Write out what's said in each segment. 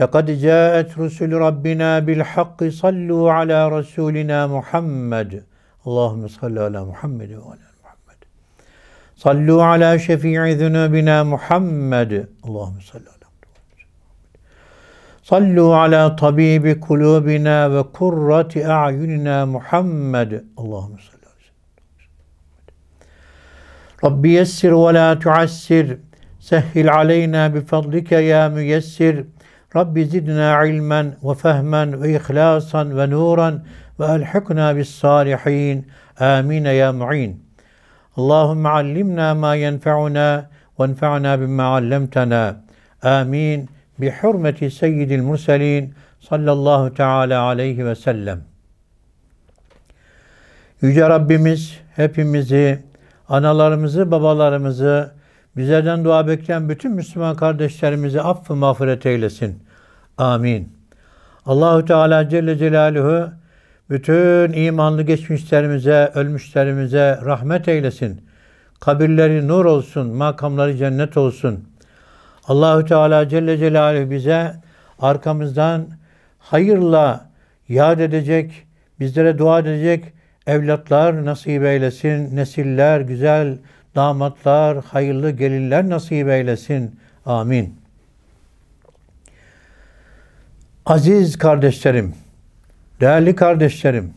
لقد جاءت رسل ربنا بالحق صلوا على رسولنا محمد اللهم صل على محمد وعلى محمد صلوا على شفيع ذنوبنا محمد اللهم صل على محمد صلوا على طبيب قلوبنا وقرة أعيننا محمد اللهم صل على محمد رب يسر ولا تعسر سهل علينا بفضلك يا ميسر Rabbi zidna ilmen ve fehmen ve ihlasan ve nuran ve elhikna bis salihin. Amin ya mu'in. Allahümme allimna ma yenfe'una ve enfe'na bimme allemtena. Amin. Bi hurmeti seyyidil murselin sallallahu teala aleyhi ve sellem. Yüce Rabbimiz hepimizi, analarımızı, babalarımızı, bizlerden dua bekleyen bütün Müslüman kardeşlerimizi affı mağfiret eylesin. Amin. Allahu Teala Celle Celaluhu bütün imanlı geçmişlerimize, ölmüşlerimize rahmet eylesin. Kabirleri nur olsun, makamları cennet olsun. Allahu Teala Celle Celaluhu bize arkamızdan hayırla yad edecek, bizlere dua edecek evlatlar nasip eylesin, nesiller, güzel damatlar, hayırlı gelinler nasip eylesin. Amin. Aziz kardeşlerim, değerli kardeşlerim,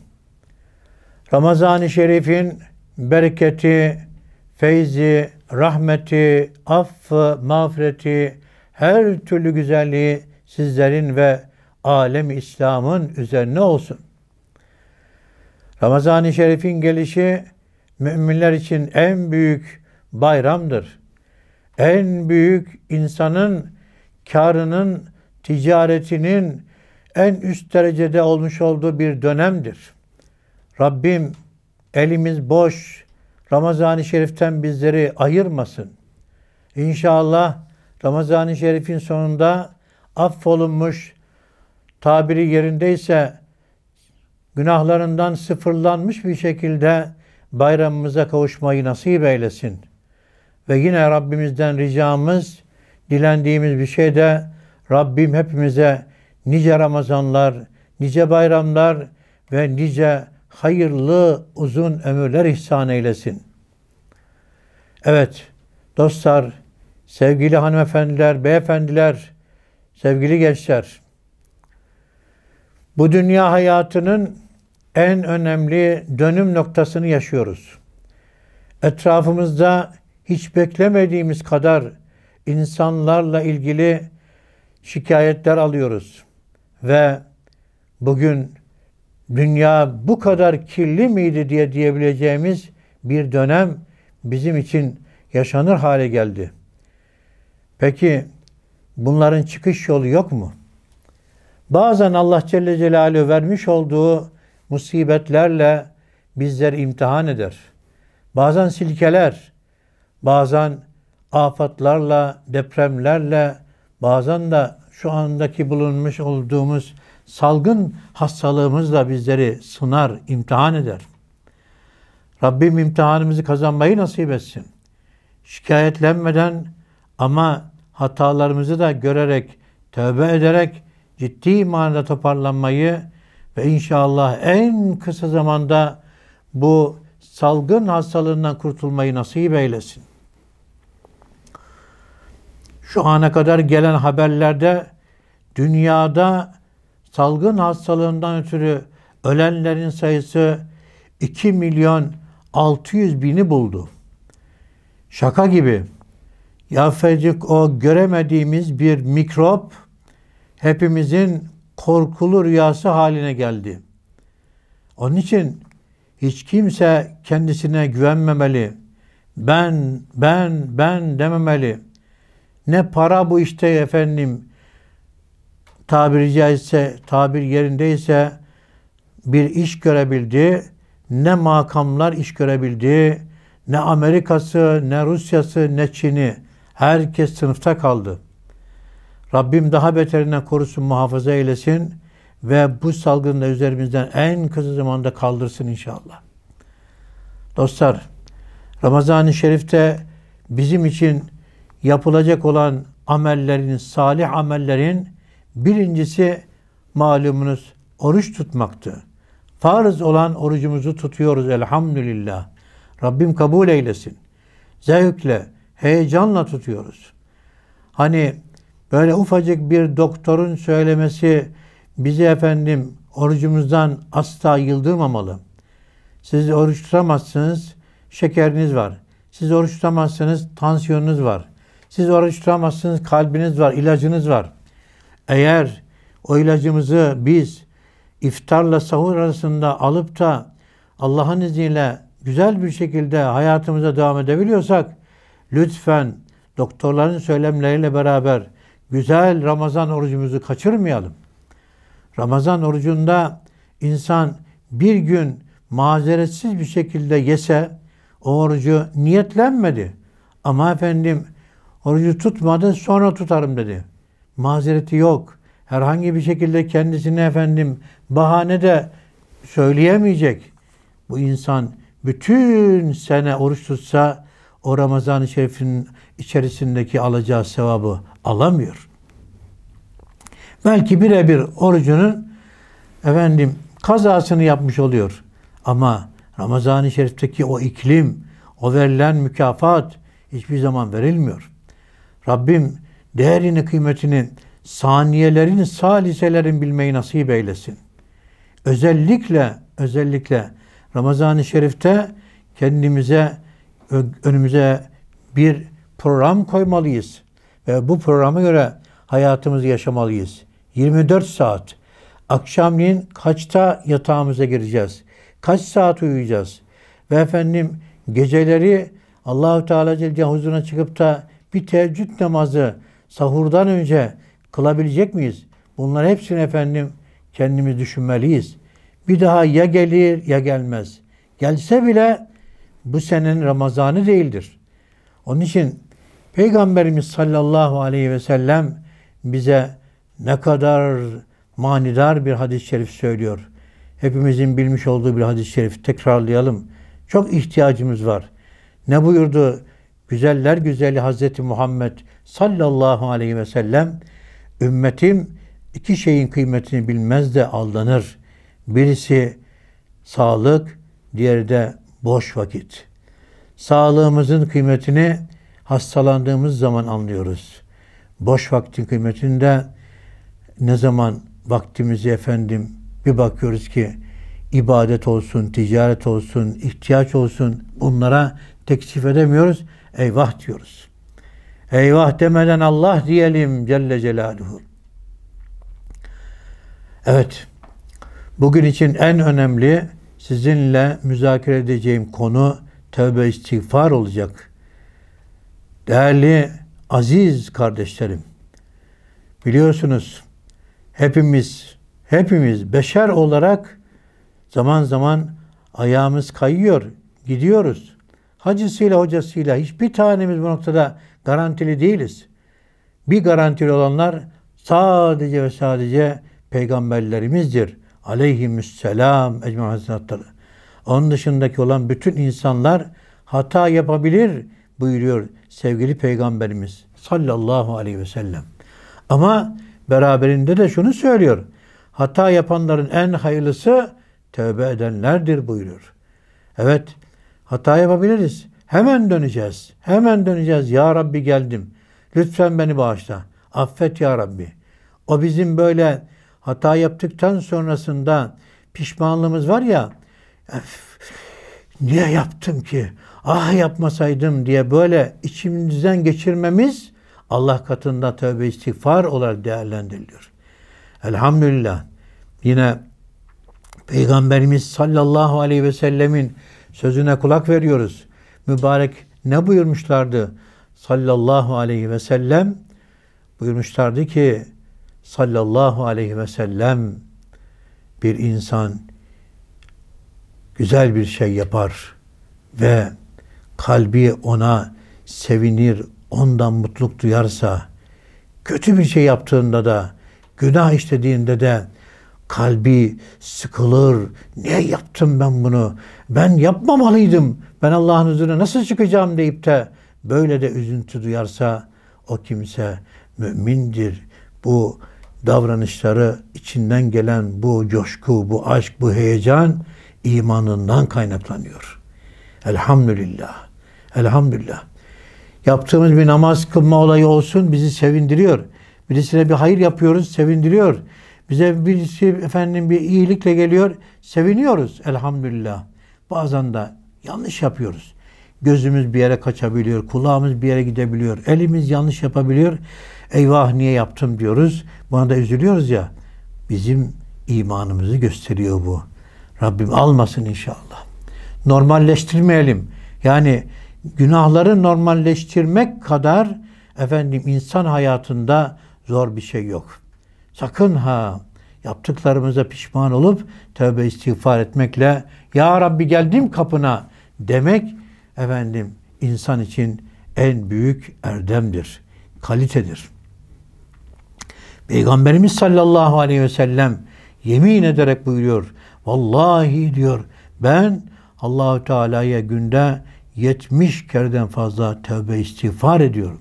Ramazan-ı Şerif'in bereketi, feyzi, rahmeti, affı, mağfireti, her türlü güzelliği sizlerin ve alem İslam'ın üzerine olsun. Ramazan-ı Şerif'in gelişi müminler için en büyük bayramdır. En büyük insanın karının, ticaretinin, en üst derecede olmuş olduğu bir dönemdir. Rabbim elimiz boş Ramazan-ı Şerif'ten bizleri ayırmasın. İnşallah Ramazan-ı Şerif'in sonunda affolunmuş, tabiri yerindeyse günahlarından sıfırlanmış bir şekilde bayramımıza kavuşmayı nasip eylesin. Ve yine Rabbimizden ricamız, dilendiğimiz bir şey de Rabbim hepimize nice Ramazanlar, nice bayramlar ve nice hayırlı uzun ömürler ihsan eylesin. Evet, dostlar, sevgili hanımefendiler, beyefendiler, sevgili gençler. Bu dünya hayatının en önemli dönüm noktasını yaşıyoruz. Etrafımızda hiç beklemediğimiz kadar insanlarla ilgili şikayetler alıyoruz ve bugün dünya bu kadar kirli miydi diye diyebileceğimiz bir dönem bizim için yaşanır hale geldi. Peki bunların çıkış yolu yok mu? Bazen Allah Celle Celaluhu vermiş olduğu musibetlerle bizler imtihan eder. Bazen silkeler, bazen afatlarla, depremlerle, bazen de şu andaki bulunmuş olduğumuz salgın hastalığımız da bizleri sınar, imtihan eder. Rabbim imtihanımızı kazanmayı nasip etsin. Şikayetlenmeden ama hatalarımızı da görerek, tövbe ederek ciddi manada toparlanmayı ve inşallah en kısa zamanda bu salgın hastalığından kurtulmayı nasip eylesin şu ana kadar gelen haberlerde dünyada salgın hastalığından ötürü ölenlerin sayısı 2 milyon 600 bini buldu. Şaka gibi. Yafecik o göremediğimiz bir mikrop hepimizin korkulu rüyası haline geldi. Onun için hiç kimse kendisine güvenmemeli. Ben, ben, ben dememeli.'' Ne para bu işte efendim tabiri caizse, tabir yerindeyse bir iş görebildi. Ne makamlar iş görebildi. Ne Amerika'sı, ne Rusya'sı, ne Çin'i. Herkes sınıfta kaldı. Rabbim daha beterinden korusun, muhafaza eylesin ve bu salgını da üzerimizden en kısa zamanda kaldırsın inşallah. Dostlar, Ramazan-ı Şerif'te bizim için yapılacak olan amellerin, salih amellerin birincisi malumunuz oruç tutmaktı. Farz olan orucumuzu tutuyoruz elhamdülillah. Rabbim kabul eylesin. Zevkle, heyecanla tutuyoruz. Hani böyle ufacık bir doktorun söylemesi bizi efendim orucumuzdan asla yıldırmamalı. Siz oruç tutamazsınız, şekeriniz var. Siz oruç tutamazsınız, tansiyonunuz var. Siz oruç tutamazsınız. Kalbiniz var, ilacınız var. Eğer o ilacımızı biz iftarla sahur arasında alıp da Allah'ın izniyle güzel bir şekilde hayatımıza devam edebiliyorsak lütfen doktorların söylemleriyle beraber güzel Ramazan orucumuzu kaçırmayalım. Ramazan orucunda insan bir gün mazeretsiz bir şekilde yese o orucu niyetlenmedi. Ama efendim Orucu tutmadı sonra tutarım dedi. Mazereti yok. Herhangi bir şekilde kendisine efendim bahane de söyleyemeyecek. Bu insan bütün sene oruç tutsa o Ramazan-ı Şerif'in içerisindeki alacağı sevabı alamıyor. Belki birebir orucunun efendim kazasını yapmış oluyor. Ama Ramazan-ı Şerif'teki o iklim, o verilen mükafat hiçbir zaman verilmiyor. Rabbim değerini kıymetini saniyelerin saliselerin bilmeyi nasip eylesin. Özellikle özellikle Ramazan-ı Şerif'te kendimize önümüze bir program koymalıyız ve bu programa göre hayatımızı yaşamalıyız. 24 saat akşamleyin kaçta yatağımıza gireceğiz? Kaç saat uyuyacağız? Ve efendim geceleri Allahu Teala Celle huzuruna çıkıp da bir teheccüd namazı sahurdan önce kılabilecek miyiz? Bunlar hepsini efendim kendimiz düşünmeliyiz. Bir daha ya gelir ya gelmez. Gelse bile bu senenin Ramazanı değildir. Onun için Peygamberimiz sallallahu aleyhi ve sellem bize ne kadar manidar bir hadis-i şerif söylüyor. Hepimizin bilmiş olduğu bir hadis-i şerif tekrarlayalım. Çok ihtiyacımız var. Ne buyurdu güzeller güzeli Hazreti Muhammed sallallahu aleyhi ve sellem ümmetim iki şeyin kıymetini bilmez de aldanır. Birisi sağlık, diğeri de boş vakit. Sağlığımızın kıymetini hastalandığımız zaman anlıyoruz. Boş vaktin kıymetinde ne zaman vaktimizi efendim bir bakıyoruz ki ibadet olsun, ticaret olsun, ihtiyaç olsun bunlara teksif edemiyoruz eyvah diyoruz. Eyvah demeden Allah diyelim Celle Celaluhu. Evet, bugün için en önemli sizinle müzakere edeceğim konu tövbe istiğfar olacak. Değerli aziz kardeşlerim, biliyorsunuz hepimiz, hepimiz beşer olarak zaman zaman ayağımız kayıyor, gidiyoruz hacısıyla hocasıyla hiçbir tanemiz bu noktada garantili değiliz. Bir garantili olanlar sadece ve sadece peygamberlerimizdir. Aleyhimüsselam ecma hazretleri. Onun dışındaki olan bütün insanlar hata yapabilir buyuruyor sevgili peygamberimiz sallallahu aleyhi ve sellem. Ama beraberinde de şunu söylüyor. Hata yapanların en hayırlısı tövbe edenlerdir buyuruyor. Evet, Hata yapabiliriz. Hemen döneceğiz. Hemen döneceğiz. Ya Rabbi geldim. Lütfen beni bağışla. Affet ya Rabbi. O bizim böyle hata yaptıktan sonrasında pişmanlığımız var ya. Öf, niye yaptım ki? Ah yapmasaydım diye böyle içimizden geçirmemiz Allah katında tövbe istiğfar olarak değerlendiriliyor. Elhamdülillah. Yine Peygamberimiz sallallahu aleyhi ve sellemin Sözüne kulak veriyoruz. Mübarek ne buyurmuşlardı? Sallallahu aleyhi ve sellem buyurmuşlardı ki sallallahu aleyhi ve sellem bir insan güzel bir şey yapar ve kalbi ona sevinir, ondan mutluluk duyarsa, kötü bir şey yaptığında da, günah işlediğinde de kalbi sıkılır. Niye yaptım ben bunu? Ben yapmamalıydım. Ben Allah'ın huzuruna nasıl çıkacağım deyip de böyle de üzüntü duyarsa o kimse mümindir. Bu davranışları içinden gelen bu coşku, bu aşk, bu heyecan imanından kaynaklanıyor. Elhamdülillah. Elhamdülillah. Yaptığımız bir namaz kılma olayı olsun bizi sevindiriyor. Birisine bir hayır yapıyoruz, sevindiriyor. Bize birisi efendim bir iyilikle geliyor. Seviniyoruz elhamdülillah. Bazen de yanlış yapıyoruz. Gözümüz bir yere kaçabiliyor, kulağımız bir yere gidebiliyor, elimiz yanlış yapabiliyor. Eyvah niye yaptım diyoruz. Buna da üzülüyoruz ya. Bizim imanımızı gösteriyor bu. Rabbim almasın inşallah. Normalleştirmeyelim. Yani günahları normalleştirmek kadar efendim insan hayatında zor bir şey yok. Sakın ha yaptıklarımıza pişman olup tövbe istiğfar etmekle Ya Rabbi geldim kapına demek efendim insan için en büyük erdemdir, kalitedir. Peygamberimiz sallallahu aleyhi ve sellem yemin ederek buyuruyor. Vallahi diyor ben Allahü Teala'ya günde 70 kereden fazla tövbe istiğfar ediyorum.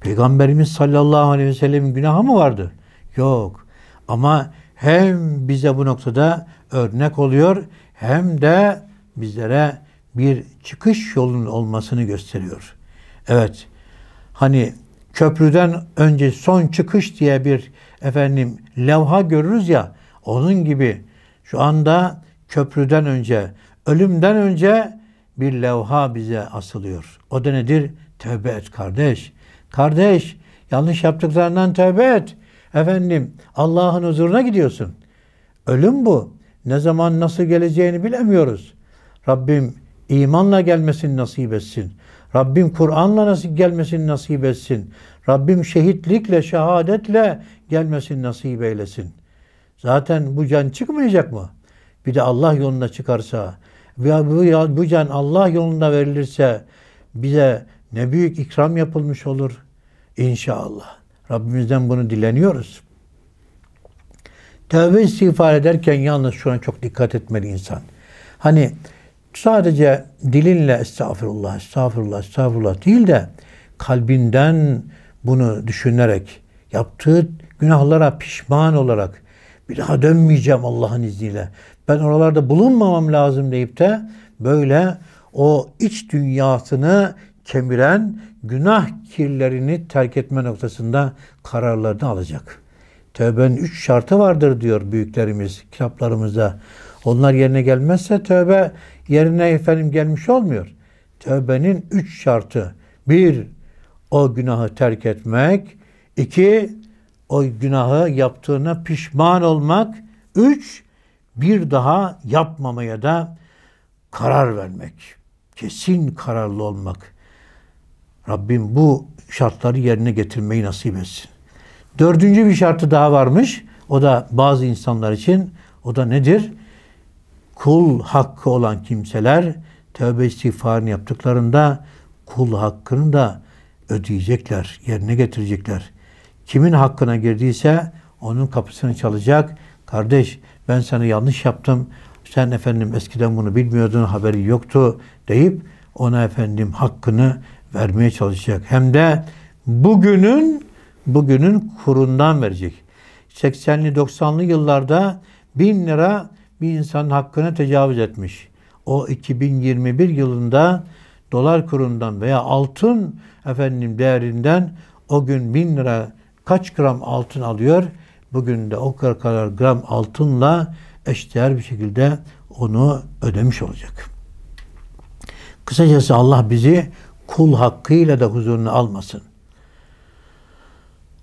Peygamberimiz sallallahu aleyhi ve sellemin günahı mı vardı? Yok. Ama hem bize bu noktada örnek oluyor hem de bizlere bir çıkış yolunun olmasını gösteriyor. Evet. Hani köprüden önce son çıkış diye bir efendim levha görürüz ya onun gibi şu anda köprüden önce ölümden önce bir levha bize asılıyor. O da nedir? Tövbe et kardeş. Kardeş yanlış yaptıklarından tövbe et. Efendim Allah'ın huzuruna gidiyorsun. Ölüm bu. Ne zaman nasıl geleceğini bilemiyoruz. Rabbim imanla gelmesini nasip etsin. Rabbim Kur'an'la nasip gelmesini nasip etsin. Rabbim şehitlikle, şehadetle gelmesini nasip eylesin. Zaten bu can çıkmayacak mı? Bir de Allah yolunda çıkarsa veya bu, bu can Allah yolunda verilirse bize ne büyük ikram yapılmış olur inşallah. Rabbimizden bunu dileniyoruz. Tevbe istiğfar ederken yalnız şuna çok dikkat etmeli insan. Hani sadece dilinle estağfurullah, estağfurullah, estağfurullah değil de kalbinden bunu düşünerek yaptığı günahlara pişman olarak bir daha dönmeyeceğim Allah'ın izniyle. Ben oralarda bulunmamam lazım deyip de böyle o iç dünyasını kemiren günah kirlerini terk etme noktasında kararlarını alacak. Tövbenin üç şartı vardır diyor büyüklerimiz kitaplarımızda. Onlar yerine gelmezse tövbe yerine efendim gelmiş olmuyor. Tövbenin üç şartı. Bir, o günahı terk etmek. iki o günahı yaptığına pişman olmak. Üç, bir daha yapmamaya da karar vermek. Kesin kararlı olmak. Rabbim bu şartları yerine getirmeyi nasip etsin. Dördüncü bir şartı daha varmış. O da bazı insanlar için o da nedir? Kul hakkı olan kimseler tövbe istiğfarını yaptıklarında kul hakkını da ödeyecekler, yerine getirecekler. Kimin hakkına girdiyse onun kapısını çalacak. Kardeş ben sana yanlış yaptım. Sen efendim eskiden bunu bilmiyordun, haberi yoktu deyip ona efendim hakkını vermeye çalışacak. Hem de bugünün bugünün kurundan verecek. 80'li 90'lı yıllarda 1000 lira bir insanın hakkına tecavüz etmiş. O 2021 yılında dolar kurundan veya altın efendim değerinden o gün 1000 lira kaç gram altın alıyor? Bugün de o kadar kadar gram altınla eşdeğer bir şekilde onu ödemiş olacak. Kısacası Allah bizi kul hakkıyla da huzurunu almasın.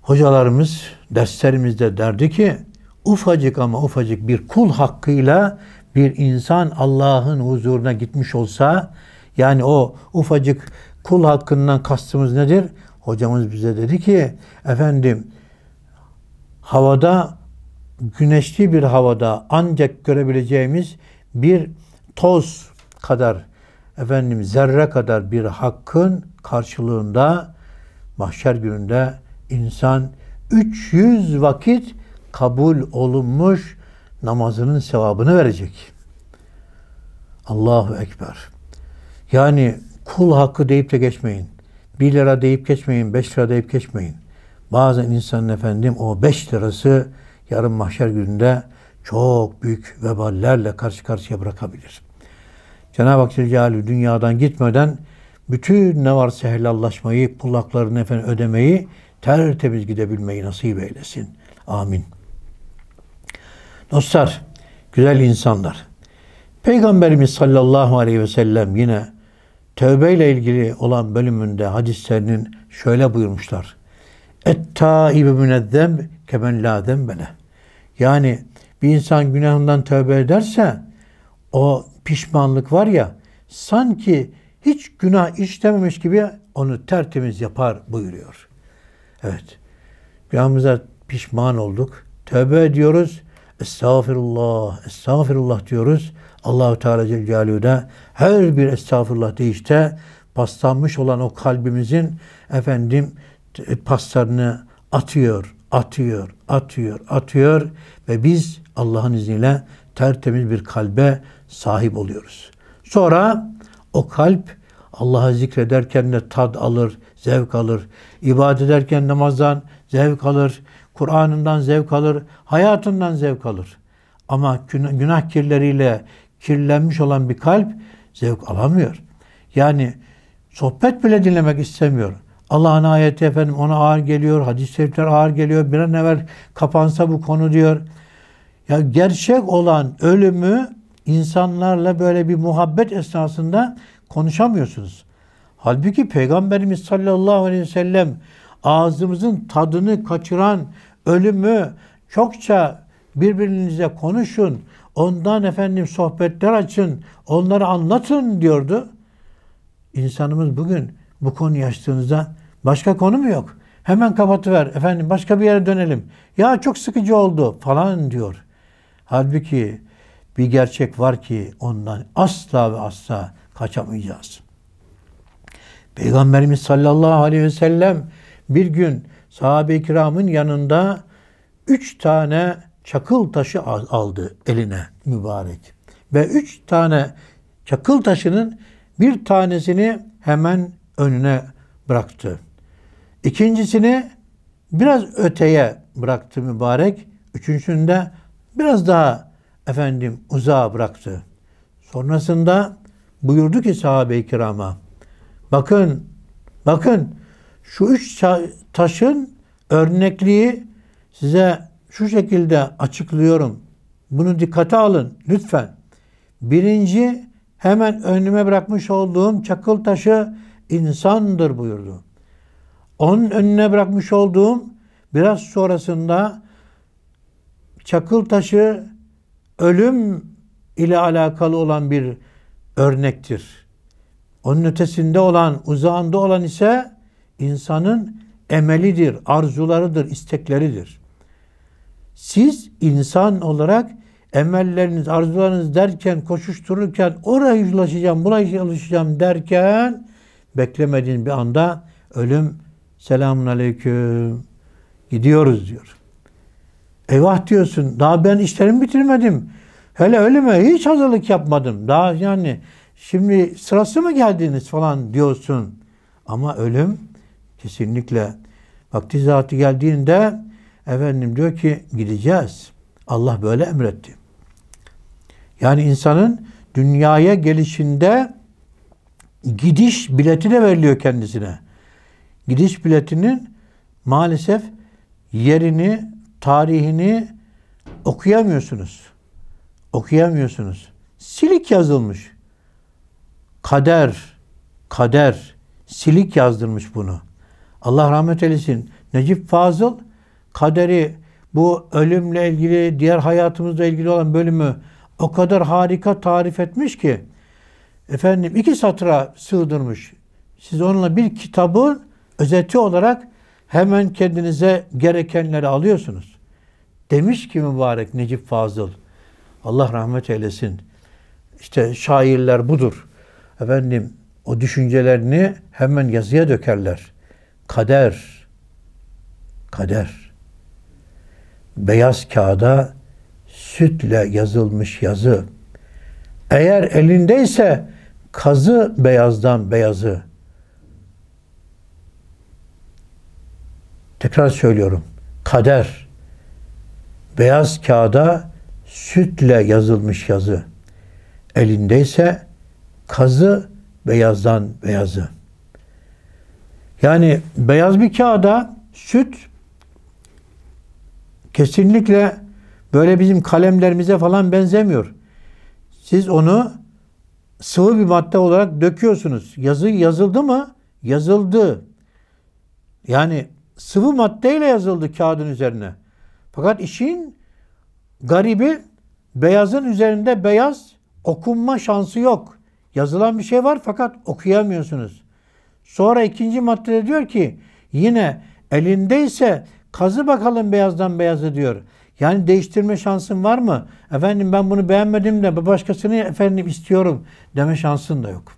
Hocalarımız derslerimizde derdi ki ufacık ama ufacık bir kul hakkıyla bir insan Allah'ın huzuruna gitmiş olsa yani o ufacık kul hakkından kastımız nedir? Hocamız bize dedi ki efendim havada güneşli bir havada ancak görebileceğimiz bir toz kadar efendim zerre kadar bir hakkın karşılığında mahşer gününde insan 300 vakit kabul olunmuş namazının sevabını verecek. Allahu Ekber. Yani kul hakkı deyip de geçmeyin. 1 lira deyip geçmeyin, 5 lira deyip geçmeyin. Bazen insanın efendim o 5 lirası yarın mahşer gününde çok büyük veballerle karşı karşıya bırakabilir. Cenab-ı Hak Celalü dünyadan gitmeden bütün ne varsa helallaşmayı, kullaklarını efendim ödemeyi, tertemiz gidebilmeyi nasip eylesin. Amin. Dostlar, güzel insanlar. Peygamberimiz sallallahu aleyhi ve sellem yine tövbeyle ilgili olan bölümünde hadislerinin şöyle buyurmuşlar. "Etta tâibe münezzem kemen la zembele. Yani bir insan günahından tövbe ederse o pişmanlık var ya sanki hiç günah işlememiş gibi onu tertemiz yapar buyuruyor. Evet. Günahımıza pişman olduk. Tövbe ediyoruz. Estağfirullah, estağfirullah diyoruz. Allahu Teala Celle her bir estağfirullah deyişte paslanmış olan o kalbimizin efendim e, paslarını atıyor, atıyor, atıyor, atıyor ve biz Allah'ın izniyle tertemiz bir kalbe sahip oluyoruz. Sonra o kalp Allah'ı zikrederken de tad alır, zevk alır. İbadet ederken namazdan zevk alır. Kur'an'ından zevk alır. Hayatından zevk alır. Ama günah kirleriyle kirlenmiş olan bir kalp zevk alamıyor. Yani sohbet bile dinlemek istemiyor. Allah'ın ayeti efendim ona ağır geliyor, hadis-i şerifler ağır geliyor. Bir an evvel kapansa bu konu diyor. Ya gerçek olan ölümü insanlarla böyle bir muhabbet esnasında konuşamıyorsunuz. Halbuki Peygamberimiz sallallahu aleyhi ve sellem ağzımızın tadını kaçıran ölümü çokça birbirinize konuşun. Ondan efendim sohbetler açın. Onları anlatın diyordu. İnsanımız bugün bu konuyu açtığınızda başka konu mu yok? Hemen kapatıver. Efendim başka bir yere dönelim. Ya çok sıkıcı oldu falan diyor. Halbuki bir gerçek var ki ondan asla ve asla kaçamayacağız. Peygamberimiz sallallahu aleyhi ve sellem bir gün sahabe-i kiramın yanında üç tane çakıl taşı aldı eline mübarek. Ve üç tane çakıl taşının bir tanesini hemen önüne bıraktı. İkincisini biraz öteye bıraktı mübarek. Üçüncüsünü de biraz daha efendim uzağa bıraktı. Sonrasında buyurdu ki sahabe-i kirama bakın bakın şu üç taşın örnekliği size şu şekilde açıklıyorum. Bunu dikkate alın lütfen. Birinci hemen önüme bırakmış olduğum çakıl taşı insandır buyurdu. Onun önüne bırakmış olduğum biraz sonrasında çakıl taşı ölüm ile alakalı olan bir örnektir. Onun ötesinde olan, uzağında olan ise insanın emelidir, arzularıdır, istekleridir. Siz insan olarak emelleriniz, arzularınız derken, koşuştururken, oraya ulaşacağım, buraya ulaşacağım derken beklemediğin bir anda ölüm selamun aleyküm gidiyoruz diyor. Eyvah diyorsun. Daha ben işlerimi bitirmedim. Hele öyle mi? Hiç hazırlık yapmadım. Daha yani şimdi sırası mı geldiniz falan diyorsun. Ama ölüm kesinlikle vakti zatı geldiğinde efendim diyor ki gideceğiz. Allah böyle emretti. Yani insanın dünyaya gelişinde gidiş bileti de veriliyor kendisine. Gidiş biletinin maalesef yerini tarihini okuyamıyorsunuz. Okuyamıyorsunuz. Silik yazılmış. Kader, kader silik yazdırmış bunu. Allah rahmet eylesin. Necip Fazıl kaderi bu ölümle ilgili, diğer hayatımızla ilgili olan bölümü o kadar harika tarif etmiş ki efendim iki satıra sığdırmış. Siz onunla bir kitabın özeti olarak hemen kendinize gerekenleri alıyorsunuz. Demiş ki mübarek Necip Fazıl, Allah rahmet eylesin. İşte şairler budur. Efendim o düşüncelerini hemen yazıya dökerler. Kader, kader. Beyaz kağıda sütle yazılmış yazı. Eğer elindeyse kazı beyazdan beyazı. Tekrar söylüyorum. Kader beyaz kağıda sütle yazılmış yazı. Elindeyse kazı beyazdan beyazı. Yani beyaz bir kağıda süt kesinlikle böyle bizim kalemlerimize falan benzemiyor. Siz onu sıvı bir madde olarak döküyorsunuz. Yazı yazıldı mı? Yazıldı. Yani sıvı maddeyle yazıldı kağıdın üzerine. Fakat işin garibi beyazın üzerinde beyaz okunma şansı yok. Yazılan bir şey var fakat okuyamıyorsunuz. Sonra ikinci maddede diyor ki yine elindeyse kazı bakalım beyazdan beyazı diyor. Yani değiştirme şansın var mı? Efendim ben bunu beğenmedim de başkasını efendim istiyorum deme şansın da yok.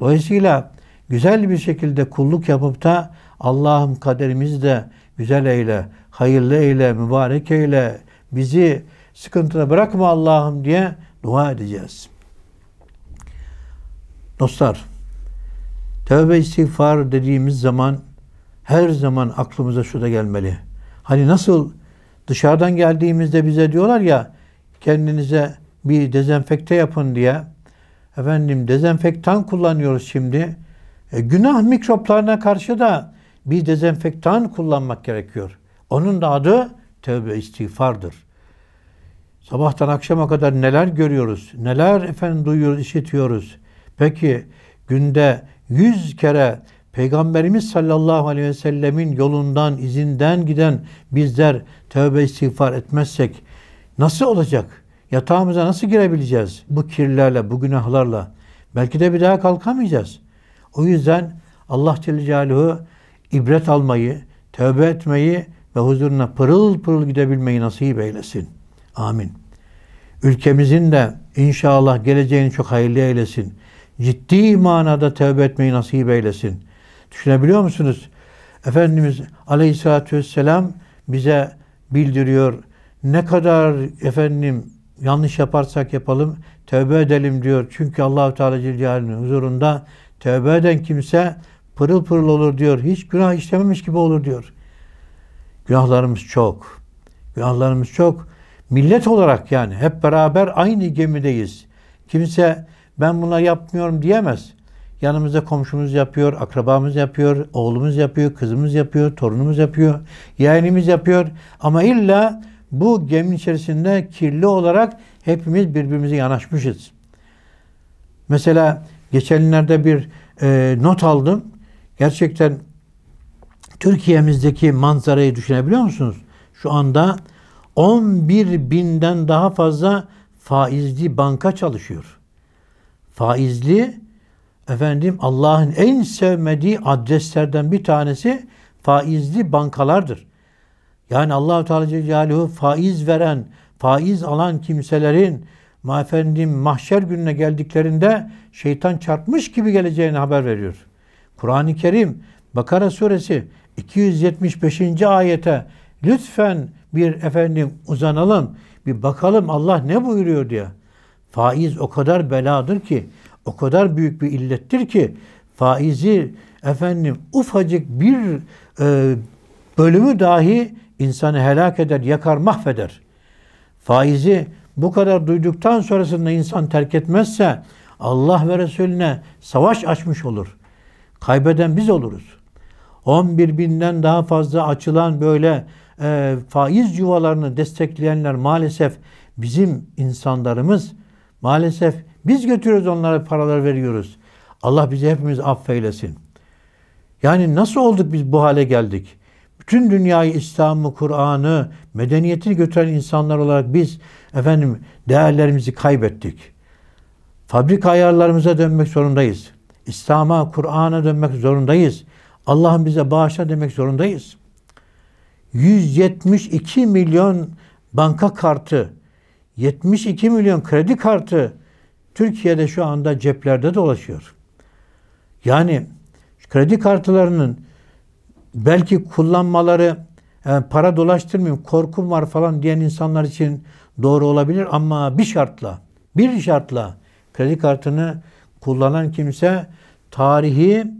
Dolayısıyla güzel bir şekilde kulluk yapıp da Allah'ım kaderimizi de güzel eyle hayırlı eyle, mübarek eyle, bizi sıkıntına bırakma Allah'ım diye dua edeceğiz. Dostlar, tövbe istiğfar dediğimiz zaman her zaman aklımıza şu gelmeli. Hani nasıl dışarıdan geldiğimizde bize diyorlar ya kendinize bir dezenfekte yapın diye. Efendim dezenfektan kullanıyoruz şimdi. E, günah mikroplarına karşı da bir dezenfektan kullanmak gerekiyor. Onun da adı tevbe istiğfardır. Sabahtan akşama kadar neler görüyoruz, neler efendim duyuyoruz, işitiyoruz. Peki günde yüz kere Peygamberimiz sallallahu aleyhi ve sellemin yolundan, izinden giden bizler tövbe istiğfar etmezsek nasıl olacak? Yatağımıza nasıl girebileceğiz bu kirlerle, bu günahlarla? Belki de bir daha kalkamayacağız. O yüzden Allah Celle Celaluhu ibret almayı, tövbe etmeyi ve huzuruna pırıl pırıl gidebilmeyi nasip eylesin. Amin. Ülkemizin de inşallah geleceğini çok hayırlı eylesin. Ciddi manada tevbe etmeyi nasip eylesin. Düşünebiliyor musunuz? Efendimiz Aleyhisselatü Vesselam bize bildiriyor. Ne kadar efendim yanlış yaparsak yapalım tövbe edelim diyor. Çünkü Allahu Teala Celle'nin huzurunda tövbe eden kimse pırıl pırıl olur diyor. Hiç günah işlememiş gibi olur diyor. Günahlarımız çok. Günahlarımız çok. Millet olarak yani hep beraber aynı gemideyiz. Kimse ben buna yapmıyorum diyemez. Yanımızda komşumuz yapıyor, akrabamız yapıyor, oğlumuz yapıyor, kızımız yapıyor, torunumuz yapıyor, yeğenimiz yapıyor. Ama illa bu gemi içerisinde kirli olarak hepimiz birbirimize yanaşmışız. Mesela geçenlerde bir e, not aldım. Gerçekten Türkiye'mizdeki manzarayı düşünebiliyor musunuz? Şu anda 11 binden daha fazla faizli banka çalışıyor. Faizli efendim Allah'ın en sevmediği adreslerden bir tanesi faizli bankalardır. Yani Allahu Teala Celaluhu faiz veren, faiz alan kimselerin efendim mahşer gününe geldiklerinde şeytan çarpmış gibi geleceğini haber veriyor. Kur'an-ı Kerim Bakara suresi 275. ayete lütfen bir efendim uzanalım, bir bakalım Allah ne buyuruyor diye. Faiz o kadar beladır ki, o kadar büyük bir illettir ki faizi efendim ufacık bir e, bölümü dahi insanı helak eder, yakar, mahveder. Faizi bu kadar duyduktan sonrasında insan terk etmezse Allah ve Resulüne savaş açmış olur. Kaybeden biz oluruz. 11 binden daha fazla açılan böyle e, faiz yuvalarını destekleyenler maalesef bizim insanlarımız. Maalesef biz götürüyoruz onlara paralar veriyoruz. Allah bizi hepimiz affeylesin. Yani nasıl olduk biz bu hale geldik? Bütün dünyayı İslam'ı, Kur'an'ı, medeniyetini götüren insanlar olarak biz efendim değerlerimizi kaybettik. Fabrika ayarlarımıza dönmek zorundayız. İslam'a, Kur'an'a dönmek zorundayız. Allah'ım bize bağışla demek zorundayız. 172 milyon banka kartı, 72 milyon kredi kartı Türkiye'de şu anda ceplerde dolaşıyor. Yani kredi kartlarının belki kullanmaları yani e, para dolaştırmayayım, korkum var falan diyen insanlar için doğru olabilir ama bir şartla, bir şartla kredi kartını kullanan kimse tarihi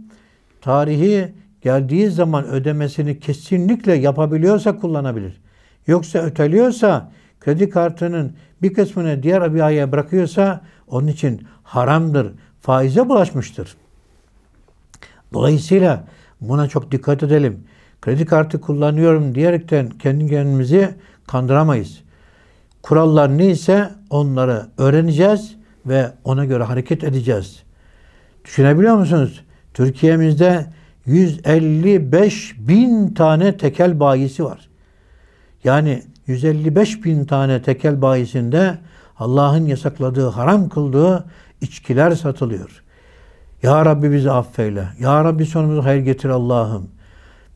tarihi geldiği zaman ödemesini kesinlikle yapabiliyorsa kullanabilir. Yoksa öteliyorsa kredi kartının bir kısmını diğer bir aya bırakıyorsa onun için haramdır. Faize bulaşmıştır. Dolayısıyla buna çok dikkat edelim. Kredi kartı kullanıyorum diyerekten kendi kendimizi kandıramayız. Kurallar neyse onları öğreneceğiz ve ona göre hareket edeceğiz. Düşünebiliyor musunuz? Türkiye'mizde 155 bin tane tekel bayisi var. Yani 155 bin tane tekel bayisinde Allah'ın yasakladığı, haram kıldığı içkiler satılıyor. Ya Rabbi bizi affeyle. Ya Rabbi sonumuzu hayır getir Allah'ım.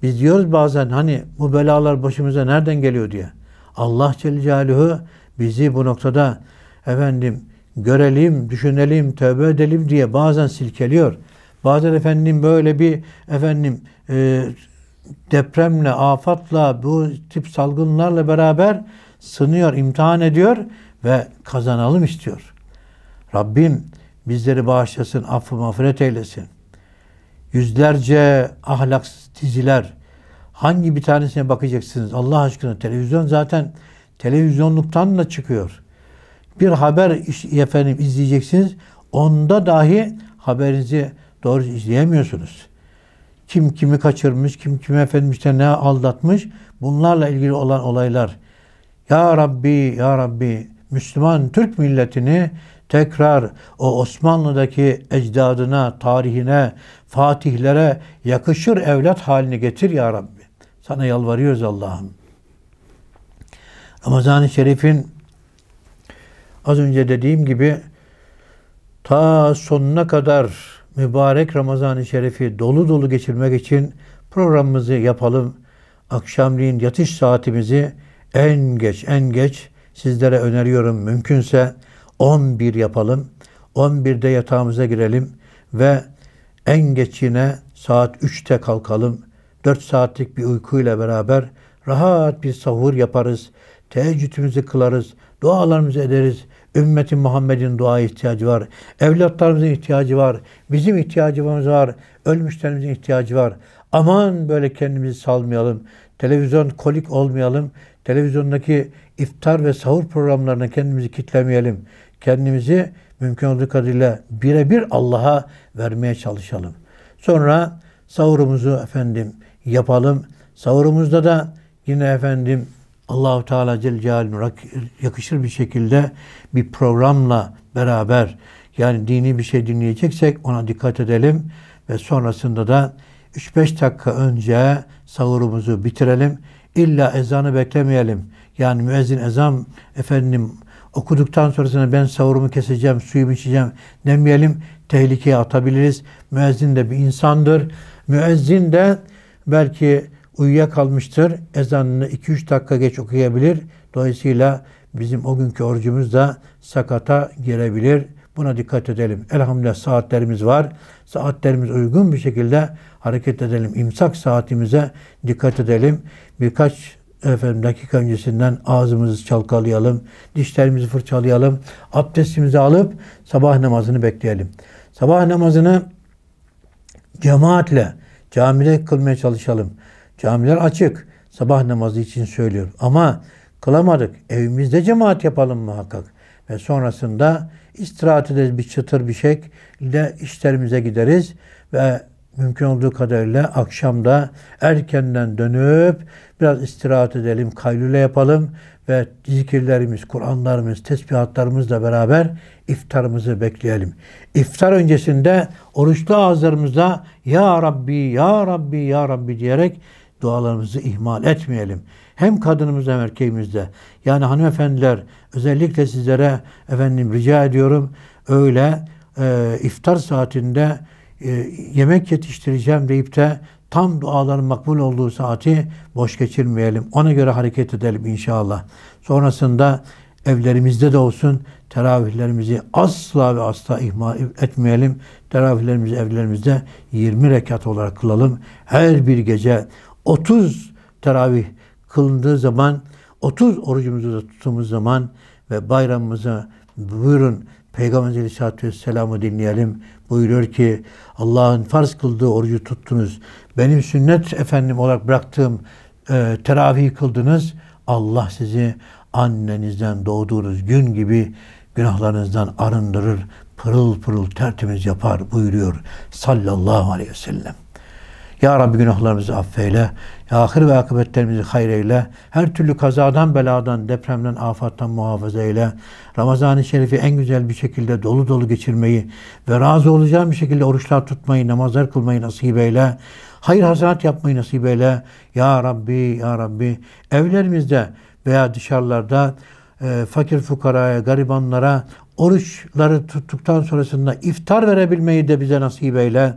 Biz diyoruz bazen hani bu belalar başımıza nereden geliyor diye. Allah Celle Celaluhu bizi bu noktada efendim görelim, düşünelim, tövbe edelim diye bazen silkeliyor. Bazen efendim böyle bir efendim e, depremle, afatla, bu tip salgınlarla beraber sınıyor, imtihan ediyor ve kazanalım istiyor. Rabbim bizleri bağışlasın, affı mağfiret eylesin. Yüzlerce ahlaksız diziler, hangi bir tanesine bakacaksınız? Allah aşkına televizyon zaten televizyonluktan da çıkıyor. Bir haber efendim izleyeceksiniz. Onda dahi haberinizi doğru izleyemiyorsunuz. Kim kimi kaçırmış, kim kimi efendim işte ne aldatmış bunlarla ilgili olan olaylar. Ya Rabbi, Ya Rabbi Müslüman Türk milletini tekrar o Osmanlı'daki ecdadına, tarihine, fatihlere yakışır evlat haline getir ya Rabbi. Sana yalvarıyoruz Allah'ım. Ramazan-ı Şerif'in az önce dediğim gibi ta sonuna kadar mübarek Ramazan-ı Şerif'i dolu dolu geçirmek için programımızı yapalım. Akşamleyin yatış saatimizi en geç en geç sizlere öneriyorum mümkünse 11 yapalım. 11'de yatağımıza girelim ve en geçine saat 3'te kalkalım. 4 saatlik bir uykuyla beraber rahat bir sahur yaparız. Teheccüdümüzü kılarız. Dualarımızı ederiz. Ümmeti Muhammed'in dua ihtiyacı var. Evlatlarımızın ihtiyacı var. Bizim ihtiyacımız var. Ölmüşlerimizin ihtiyacı var. Aman böyle kendimizi salmayalım. Televizyon kolik olmayalım. Televizyondaki iftar ve sahur programlarına kendimizi kitlemeyelim. Kendimizi mümkün olduğu kadarıyla birebir Allah'a vermeye çalışalım. Sonra sahurumuzu efendim yapalım. Sahurumuzda da yine efendim Allahu Teala Celle Celaluhu yakışır bir şekilde bir programla beraber yani dini bir şey dinleyeceksek ona dikkat edelim ve sonrasında da 3-5 dakika önce sahurumuzu bitirelim. İlla ezanı beklemeyelim. Yani müezzin ezan efendim okuduktan sonrasında ben sahurumu keseceğim, suyumu içeceğim demeyelim. Tehlikeye atabiliriz. Müezzin de bir insandır. Müezzin de belki uyuyakalmıştır. Ezanını 2-3 dakika geç okuyabilir. Dolayısıyla bizim o günkü orucumuz da sakata girebilir. Buna dikkat edelim. Elhamdülillah saatlerimiz var. Saatlerimiz uygun bir şekilde hareket edelim. İmsak saatimize dikkat edelim. Birkaç efendim dakika öncesinden ağzımızı çalkalayalım, dişlerimizi fırçalayalım, abdestimizi alıp sabah namazını bekleyelim. Sabah namazını cemaatle camide kılmaya çalışalım. Camiler açık. Sabah namazı için söylüyorum. Ama kılamadık. Evimizde cemaat yapalım muhakkak. Ve sonrasında istirahat ederiz bir çıtır bir şekilde işlerimize gideriz ve mümkün olduğu kadarıyla akşamda erkenden dönüp biraz istirahat edelim, kaylule yapalım ve zikirlerimiz, Kur'anlarımız, tesbihatlarımızla beraber iftarımızı bekleyelim. İftar öncesinde oruçlu ağızlarımızda Ya Rabbi, Ya Rabbi, Ya Rabbi diyerek dualarımızı ihmal etmeyelim. Hem kadınımızda hem erkeğimizde. Yani hanımefendiler özellikle sizlere efendim rica ediyorum öyle e, iftar saatinde e, yemek yetiştireceğim deyip de tam duaların makbul olduğu saati boş geçirmeyelim. Ona göre hareket edelim inşallah. Sonrasında evlerimizde de olsun teravihlerimizi asla ve asla ihmal etmeyelim. Teravihlerimizi evlerimizde 20 rekat olarak kılalım. Her bir gece 30 teravih kılındığı zaman, 30 orucumuzu da tuttuğumuz zaman ve bayramımıza buyurun Peygamber Aleyhisselatü Vesselam'ı dinleyelim. Buyuruyor ki Allah'ın farz kıldığı orucu tuttunuz. Benim sünnet efendim olarak bıraktığım e, teravihi kıldınız. Allah sizi annenizden doğduğunuz gün gibi günahlarınızdan arındırır, pırıl pırıl tertemiz yapar buyuruyor sallallahu aleyhi ve sellem. Ya Rabbi günahlarımızı affeyle. Ya ahir ve akıbetlerimizi hayır Her türlü kazadan, beladan, depremden, afattan muhafaza eyle. Ramazan-ı Şerif'i en güzel bir şekilde dolu dolu geçirmeyi ve razı olacağım bir şekilde oruçlar tutmayı, namazlar kılmayı nasip eyle. Hayır hasenat yapmayı nasip eyle. Ya Rabbi, Ya Rabbi evlerimizde veya dışarılarda e, fakir fukaraya, garibanlara oruçları tuttuktan sonrasında iftar verebilmeyi de bize nasip eyle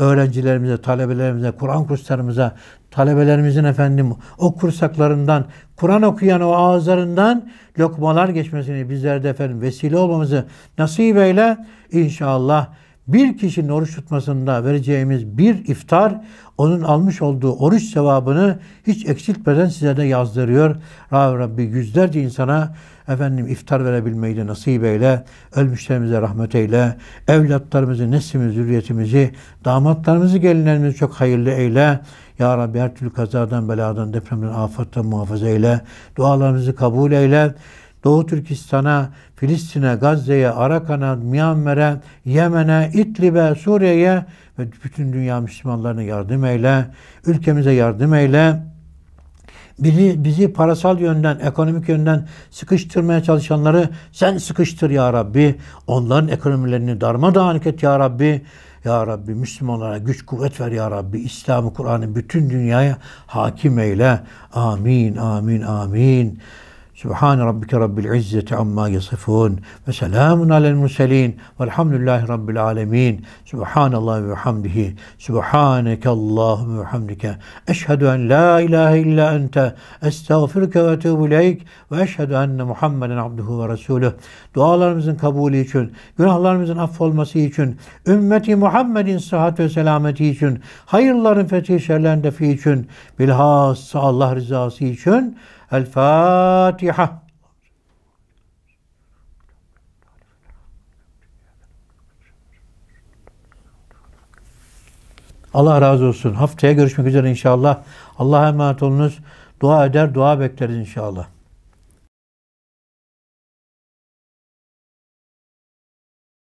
öğrencilerimize, talebelerimize, Kur'an kurslarımıza, talebelerimizin efendim o kursaklarından, Kur'an okuyan o ağızlarından lokmalar geçmesini bizler efendim vesile olmamızı nasip eyle. İnşallah bir kişinin oruç tutmasında vereceğimiz bir iftar onun almış olduğu oruç sevabını hiç eksiltmeden size de yazdırıyor. Rabbi yüzlerce insana efendim iftar verebilmeyi de nasip eyle. Ölmüşlerimize rahmet eyle. Evlatlarımızı, neslimizi, zürriyetimizi, damatlarımızı, gelinlerimizi çok hayırlı eyle. Ya Rabbi her türlü kazadan, beladan, depremden, afattan muhafaza eyle. Dualarımızı kabul eyle. Doğu Türkistan'a Filistin'e, Gazze'ye, Arakan'a, Myanmar'a, Yemen'e, İdlib'e, Suriye'ye ve bütün dünya Müslümanlarına yardım eyle. Ülkemize yardım eyle. Bizi, bizi parasal yönden, ekonomik yönden sıkıştırmaya çalışanları sen sıkıştır ya Rabbi. Onların ekonomilerini darmadağınık et ya Rabbi. Ya Rabbi Müslümanlara güç kuvvet ver ya Rabbi. İslam'ı, Kur'an'ı bütün dünyaya hakim eyle. Amin, amin, amin. Subhan rabbike rabbil izzeti amma yasifun ve selamun alel murselin velhamdülillahi rabbil alemin. Subhanallah ve hamdihi. Subhaneke Allahümme ve hamdike. Eşhedü en la ilahe illa ente. Estağfirke ve etubu ileyk. Ve eşhedü enne Muhammeden abduhu ve resulüh. Dualarımızın kabulü için, günahlarımızın affolması için, ümmeti Muhammed'in sıhhat ve selameti için, hayırların fethi şerlerin defi için, bilhassa Allah rızası için, El Fatiha. Allah razı olsun. Haftaya görüşmek üzere inşallah. Allah'a emanet olunuz. Dua eder, dua bekleriz inşallah.